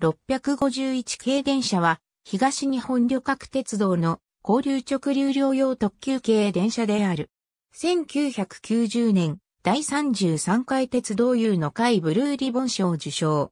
651系電車は、東日本旅客鉄道の交流直流両用特急系電車である。1990年、第33回鉄道友の会ブルーリボン賞受賞。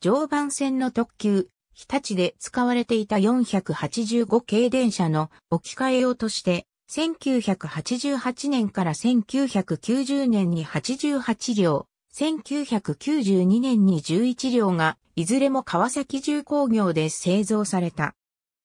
常磐線の特急、日立で使われていた485系電車の置き換え用として、1988年から1990年に88両、1992年に11両がいずれも川崎重工業で製造された。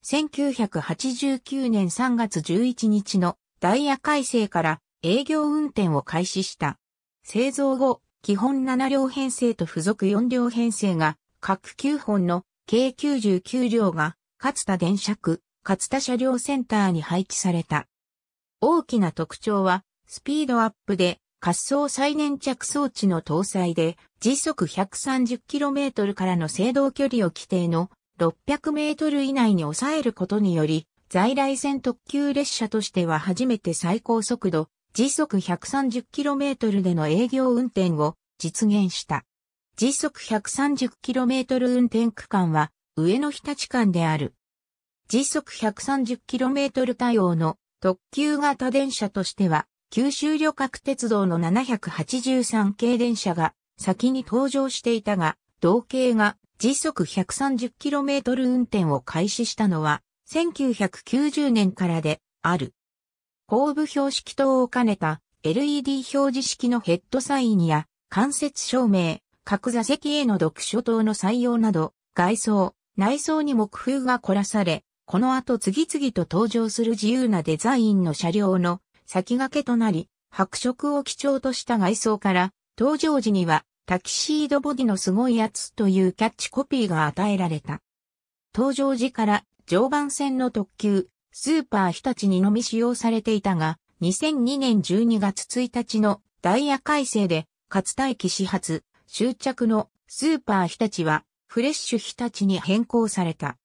1989年3月11日のダイヤ改正から営業運転を開始した。製造後、基本7両編成と付属4両編成が各9本の計99両が勝田電車区、勝田車両センターに配置された。大きな特徴はスピードアップで滑走再粘着装置の搭載で時速 130km からの制動距離を規定の 600m 以内に抑えることにより、在来線特急列車としては初めて最高速度、時速 130km での営業運転を実現した。時速 130km 運転区間は上野日立間である。時速 130km 対応の特急型電車としては、九州旅客鉄道の783系電車が先に登場していたが、同型が時速 130km 運転を開始したのは1990年からである。後部標識灯を兼ねた LED 表示式のヘッドサインや間接照明、各座席への読書灯の採用など、外装、内装に木風が凝らされ、この後次々と登場する自由なデザインの車両の先駆けとなり、白色を基調とした外装から、登場時にはタキシードボディのすごいやつというキャッチコピーが与えられた。登場時から常磐線の特急、スーパー日立にのみ使用されていたが、2002年12月1日のダイヤ改正で、勝待機始発、終着のスーパー日立は、フレッシュ日立に変更された。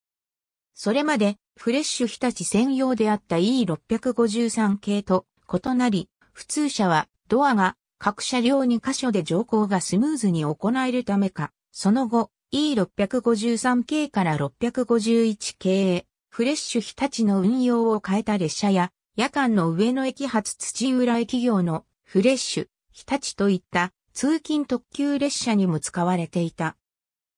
それまで、フレッシュ日立専用であった E653 系と異なり、普通車はドアが各車両2箇所で乗降がスムーズに行えるためか、その後、E653 系から651系へ、フレッシュ日立の運用を変えた列車や、夜間の上野駅発土浦駅業のフレッシュ、日立といった通勤特急列車にも使われていた。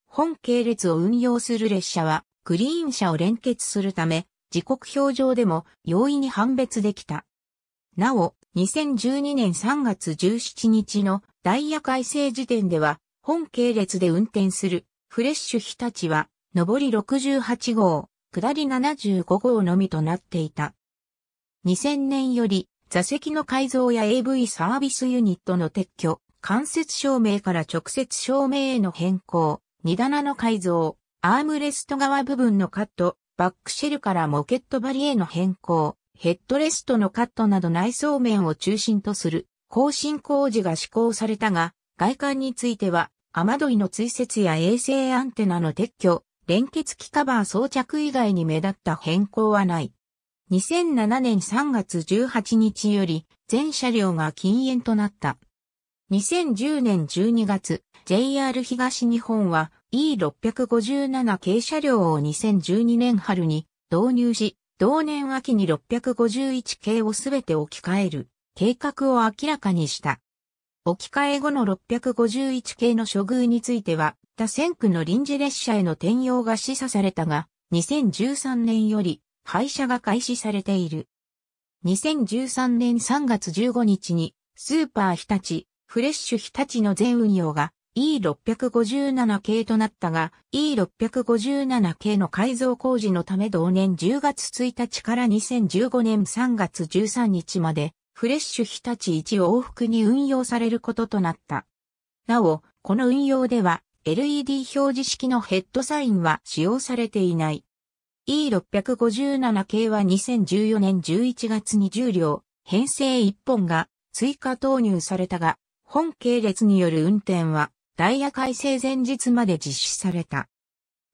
本系列を運用する列車は、グリーン車を連結するため、時刻表上でも容易に判別できた。なお、2012年3月17日のダイヤ改正時点では、本系列で運転するフレッシュ日立は、上り68号、下り75号のみとなっていた。2000年より座席の改造や AV サービスユニットの撤去、間接照明から直接照明への変更、荷棚の改造、アームレスト側部分のカット、バックシェルからモケット張りへの変更、ヘッドレストのカットなど内装面を中心とする更新工事が施行されたが、外観については、雨どいの追設や衛星アンテナの撤去、連結機カバー装着以外に目立った変更はない。2007年3月18日より全車両が禁煙となった。2010年12月、JR 東日本は E657 系車両を2012年春に導入し、同年秋に651系をすべて置き換える計画を明らかにした。置き換え後の651系の処遇については、他線区の臨時列車への転用が示唆されたが、2013年より廃車が開始されている。2013年3月15日に、スーパー日立、フレッシュ日立の全運用が E657 系となったが、E657 系の改造工事のため同年10月1日から2015年3月13日まで、フレッシュ日立1往復に運用されることとなった。なお、この運用では、LED 表示式のヘッドサインは使用されていない。E657 系は2014年11月に重量、両、編成1本が追加投入されたが、本系列による運転はダイヤ改正前日まで実施された。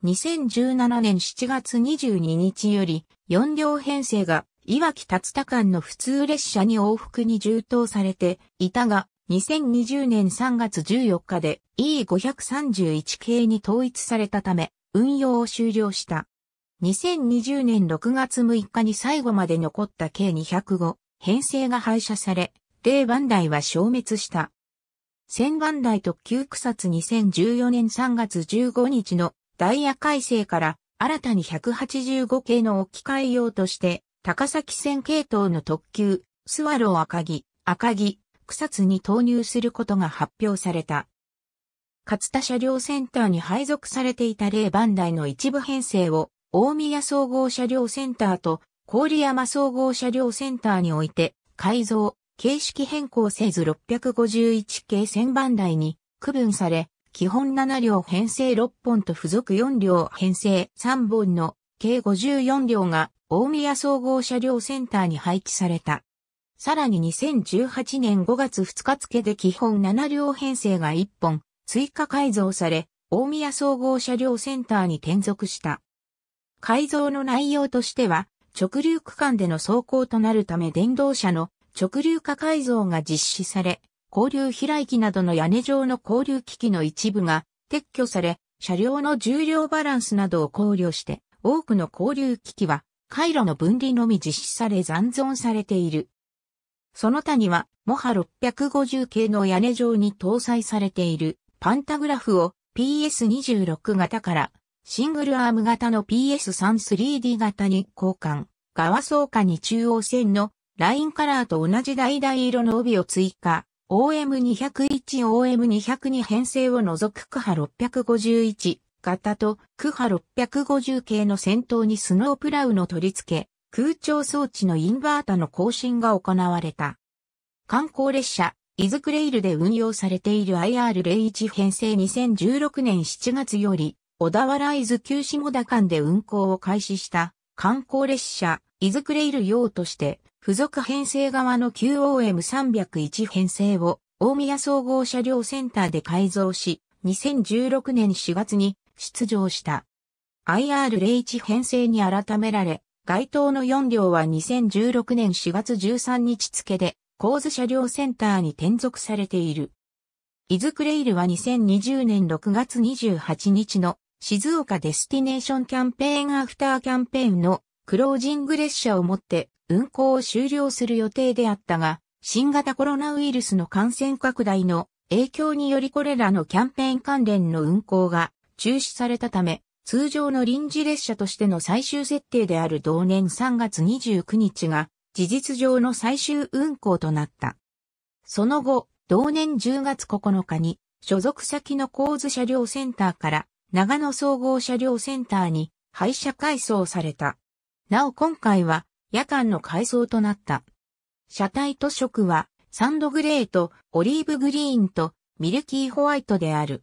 2017年7月22日より4両編成がいわき達田間の普通列車に往復に充当されていたが、2020年3月14日で E531 系に統一されたため、運用を終了した。2020年6月6日に最後まで残った計205編成が廃車され、例番台は消滅した。千番台特急草津2014年3月15日のダイヤ改正から新たに185系の置き換え用として、高崎線系統の特急、スワロー赤城、赤城、草津に投入することが発表された。勝田車両センターに配属されていた霊番台の一部編成を、大宮総合車両センターと郡山総合車両センターにおいて改造、形式変更せず651系1000番台に区分され、基本7両編成6本と付属4両編成3本の計54両が大宮総合車両センターに配置された。さらに2018年5月2日付で基本7両編成が1本追加改造され、大宮総合車両センターに転属した。改造の内容としては、直流区間での走行となるため電動車の直流化改造が実施され、交流開きなどの屋根上の交流機器の一部が撤去され、車両の重量バランスなどを考慮して、多くの交流機器は、回路の分離のみ実施され残存されている。その他には、モハ650系の屋根上に搭載されているパンタグラフを PS26 型からシングルアーム型の PS33D 型に交換、側装下に中央線のラインカラーと同じ橙色の帯を追加。OM201、OM202 編成を除くクハ651型とクハ650系の先頭にスノープラウの取り付け、空調装置のインバータの更新が行われた。観光列車、イズクレイルで運用されている IR01 編成2016年7月より、小田原伊豆旧下田間で運行を開始した観光列車、イズクレイル用として、付属編成側の QOM301 編成を大宮総合車両センターで改造し、2016年4月に出場した。IR01 編成に改められ、該当の4両は2016年4月13日付で、構図車両センターに転属されている。イズクレイルは2020年6月28日の静岡デスティネーションキャンペーンアフターキャンペーンのクロージング列車をもって運行を終了する予定であったが、新型コロナウイルスの感染拡大の影響によりこれらのキャンペーン関連の運行が中止されたため、通常の臨時列車としての最終設定である同年3月29日が事実上の最終運行となった。その後、同年10月9日に所属先の構図車両センターから長野総合車両センターに廃車改装された。なお今回は夜間の改装となった。車体と色は、サンドグレーとオリーブグリーンとミルキーホワイトである。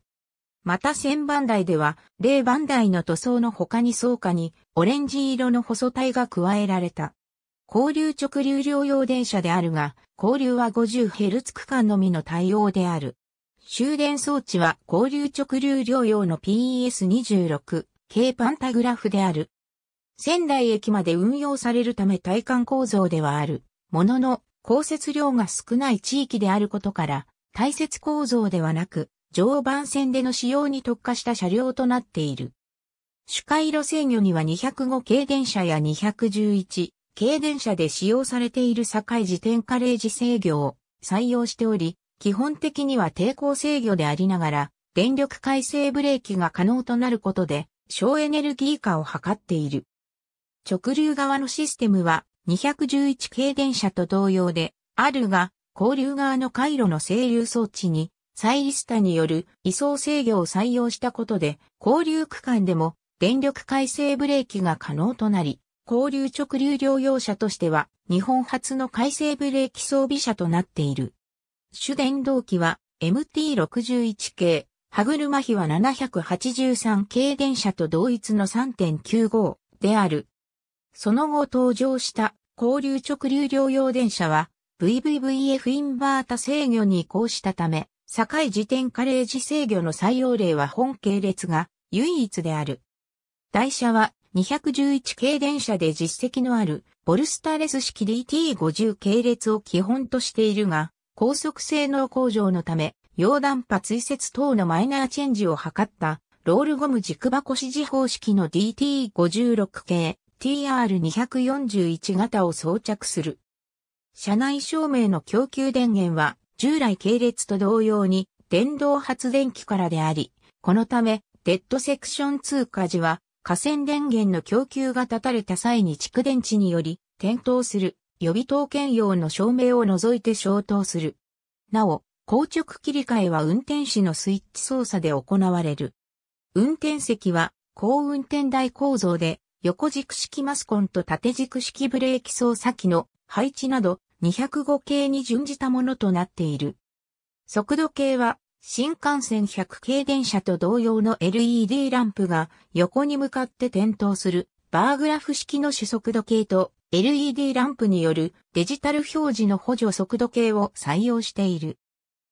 また千番台では、0番台の塗装の他に草下にオレンジ色の細体が加えられた。交流直流量用電車であるが、交流は 50Hz 区間のみの対応である。終電装置は交流直流量用の PES26 k パンタグラフである。仙台駅まで運用されるため体感構造ではある、ものの、降雪量が少ない地域であることから、大雪構造ではなく、常磐線での使用に特化した車両となっている。主回路制御には205系電車や211系電車で使用されている境自転カレージ制御を採用しており、基本的には抵抗制御でありながら、電力回生ブレーキが可能となることで、省エネルギー化を図っている。直流側のシステムは211系電車と同様であるが、交流側の回路の整流装置に、サイリスタによる移送制御を採用したことで、交流区間でも電力回生ブレーキが可能となり、交流直流両用車としては、日本初の回生ブレーキ装備車となっている。主電動機は MT61 系、歯車比は783系電車と同一の3.95である。その後登場した交流直流量用電車は VVVF インバータ制御に移行したため、境時点カレージ制御の採用例は本系列が唯一である。台車は211系電車で実績のあるボルスタレス式 DT50 系列を基本としているが、高速性能向上のため、溶断波追接等のマイナーチェンジを図った、ロールゴム軸箱指示方式の DT56 系 TR241 型を装着する。車内照明の供給電源は、従来系列と同様に、電動発電機からであり、このため、デッドセクション通過時は、河川電源の供給が断たれた際に蓄電池により、点灯する予備統計用の照明を除いて消灯する。なお、硬直切り替えは運転士のスイッチ操作で行われる。運転席は、高運転台構造で、横軸式マスコンと縦軸式ブレーキ操作機の配置など205系に準じたものとなっている。速度計は新幹線100系電車と同様の LED ランプが横に向かって点灯するバーグラフ式の主速度計と LED ランプによるデジタル表示の補助速度計を採用している。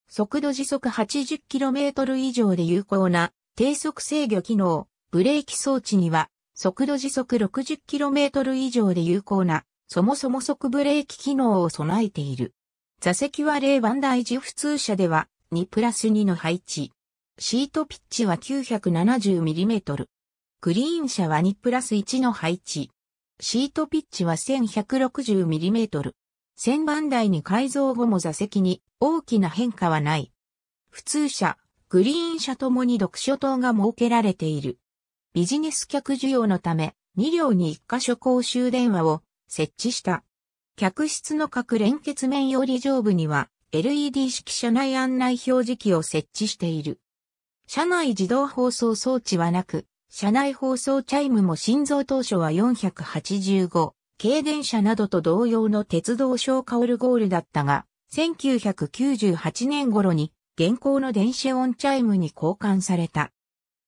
速度時速 80km 以上で有効な低速制御機能、ブレーキ装置には速度時速 60km 以上で有効な、そもそも速ブレーキ機能を備えている。座席は例番台時普通車では2プラス2の配置。シートピッチは 970mm。グリーン車は2プラス1の配置。シートピッチは 1160mm。1000番台に改造後も座席に大きな変化はない。普通車、グリーン車ともに読書灯が設けられている。ビジネス客需要のため、2両に1箇所公衆電話を設置した。客室の各連結面より上部には LED 式車内案内表示器を設置している。車内自動放送装置はなく、車内放送チャイムも心臓当初は485、軽電車などと同様の鉄道小カオルゴールだったが、1998年頃に現行の電子音チャイムに交換された。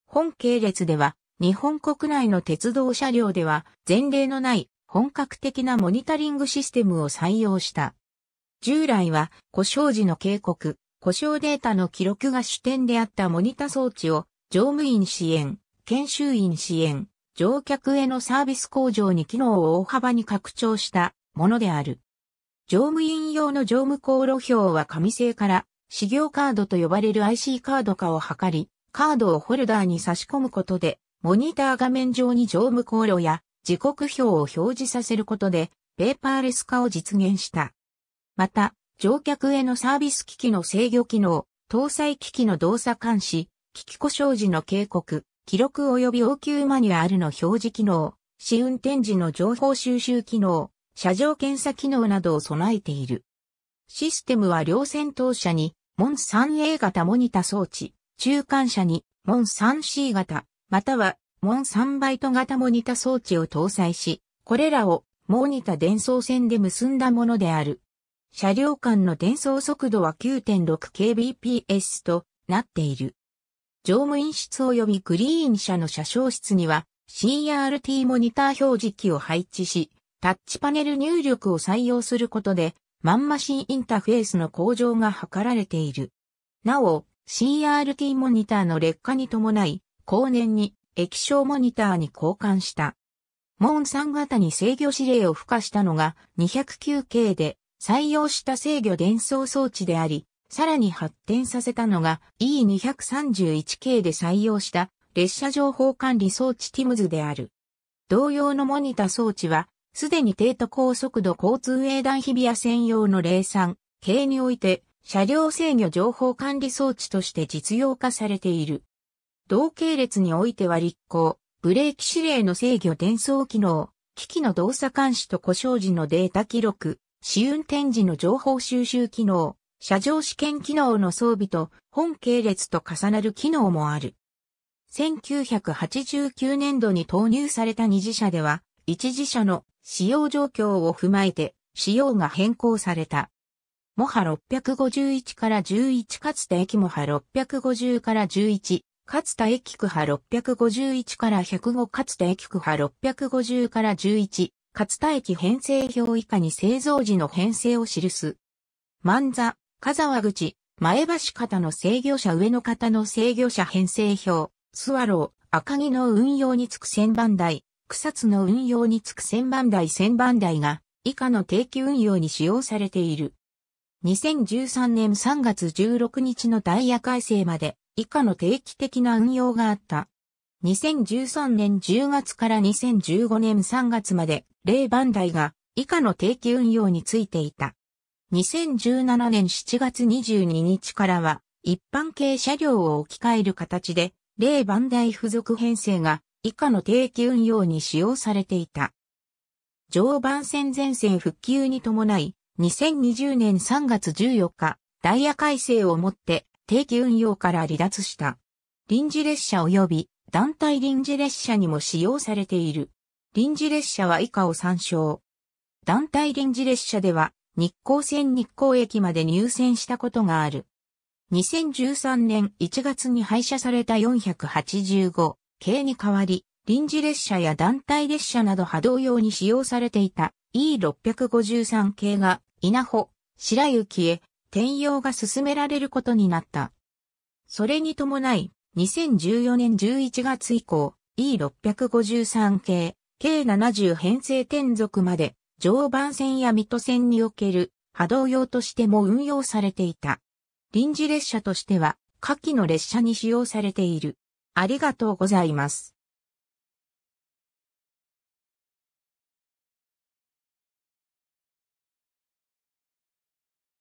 本系列では日本国内の鉄道車両では前例のない本格的なモニタリングシステムを採用した。従来は故障時の警告、故障データの記録が主点であったモニタ装置を乗務員支援、研修員支援、乗客へのサービス向上に機能を大幅に拡張したものである。乗務員用の乗務航路表は紙製から資料カードと呼ばれる IC カード化を図り、カードをホルダーに差し込むことでモニター画面上に乗務航路や時刻表を表示させることで、ペーパーレス化を実現した。また、乗客へのサービス機器の制御機能、搭載機器の動作監視、機器故障時の警告、記録及び応急マニュアルの表示機能、試運転時の情報収集機能、車上検査機能などを備えている。システムは両先頭車に、モン 3A 型モニタ装置、中間車に、モン 3C 型または、モン3バイト型モニタ装置を搭載し、これらをモニタ伝送線で結んだものである。車両間の伝送速度は 9.6kbps となっている。乗務員室及びグリーン車の車掌室には CRT モニター表示機を配置し、タッチパネル入力を採用することで、マンマシンインターフェースの向上が図られている。なお、CRT モニターの劣化に伴い、後年に液晶モニターに交換した。モンさん型に制御指令を付加したのが 209K で採用した制御伝送装置であり、さらに発展させたのが E231K で採用した列車情報管理装置 TIMS である。同様のモニタ装置は、すでに低都高速度交通営団日比谷専用の0 3系において、車両制御情報管理装置として実用化されている。同系列においては立行、ブレーキ指令の制御伝送機能、機器の動作監視と故障時のデータ記録、試運転時の情報収集機能、車上試験機能の装備と本系列と重なる機能もある。1989年度に投入された二次車では、一次車の使用状況を踏まえて、仕様が変更された。モハ651から11かつて駅モハ650から11、かつた駅区派651から105かつた駅区派650から11、かつた駅編成表以下に製造時の編成を記す。万座、香沢口、前橋方の制御者上野方の制御者編成表、スワロー、赤木の運用につく千番台、草津の運用につく千番台千番台が、以下の定期運用に使用されている。2013年3月16日のダイヤ改正まで、以下の定期的な運用があった。2013年10月から2015年3月まで、例番台が以下の定期運用についていた。2017年7月22日からは、一般系車両を置き換える形で、例番台付属編成が以下の定期運用に使用されていた。常磐線全線復旧に伴い、2020年3月14日、ダイヤ改正をもって、定期運用から離脱した。臨時列車及び団体臨時列車にも使用されている。臨時列車は以下を参照。団体臨時列車では日光線日光駅まで入線したことがある。2013年1月に廃車された485系に代わり、臨時列車や団体列車など波動用に使用されていた E653 系が稲穂、白雪へ転用が進められることになった。それに伴い、2014年11月以降、E653 系、K70 編成転属まで、常磐線や水戸線における波動用としても運用されていた。臨時列車としては、下記の列車に使用されている。ありがとうございます。